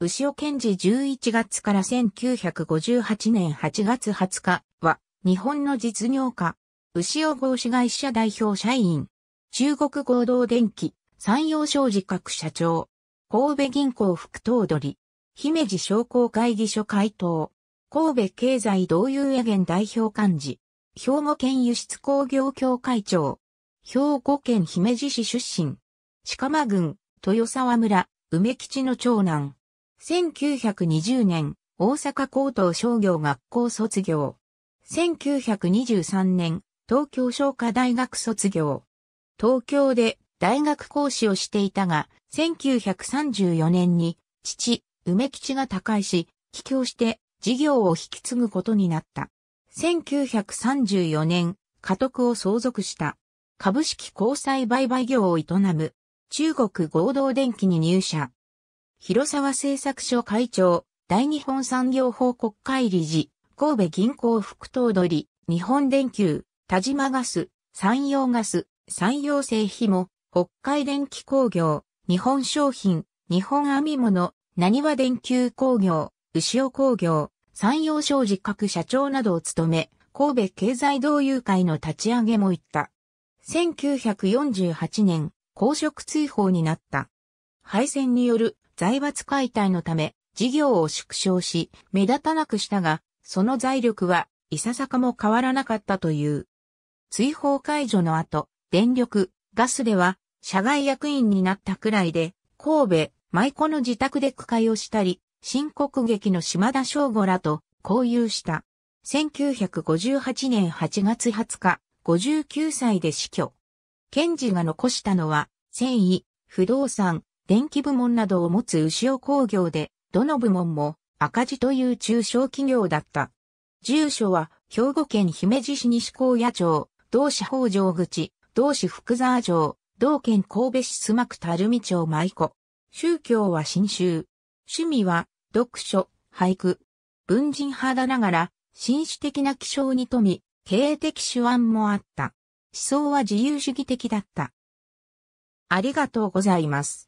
牛尾健治11月から1958年8月20日は、日本の実業家、牛尾合資会社代表社員、中国合同電機、山陽商事各社長、神戸銀行副頭取、姫路商工会議所会頭、神戸経済同友エゲン代表幹事、兵庫県輸出工業協会長、兵庫県姫路市出身、鹿間郡、豊沢村、梅吉の長男、1920年、大阪高等商業学校卒業。1923年、東京商科大学卒業。東京で大学講師をしていたが、1934年に父、梅吉が他界し、帰郷して事業を引き継ぐことになった。1934年、家督を相続した。株式交際売買業を営む。中国合同電機に入社。広沢製作所会長、大日本産業報国会理事、神戸銀行副頭取、日本電球、田島ガス、山陽ガス、山陽製品も、北海電気工業、日本商品、日本編み物、何は電球工業、牛尾工業、山陽商事各社長などを務め、神戸経済同友会の立ち上げも行った。1948年、公職追放になった。敗戦による財閥解体のため事業を縮小し、目立たなくしたが、その財力は、いささかも変わらなかったという。追放解除の後、電力、ガスでは、社外役員になったくらいで、神戸、舞子の自宅で区会をしたり、新国劇の島田翔吾らと交友した。1958年8月20日、59歳で死去。賢治が残したのは、繊維、不動産、電気部門などを持つ牛尾工業で、どの部門も赤字という中小企業だった。住所は、兵庫県姫路市西高野町、同市北条口、同市福沢城、同県神戸市須磨区垂水町舞子。宗教は新宗。趣味は、読書、俳句。文人派だながら、紳士的な気象に富み、経営的手腕もあった。思想は自由主義的だった。ありがとうございます。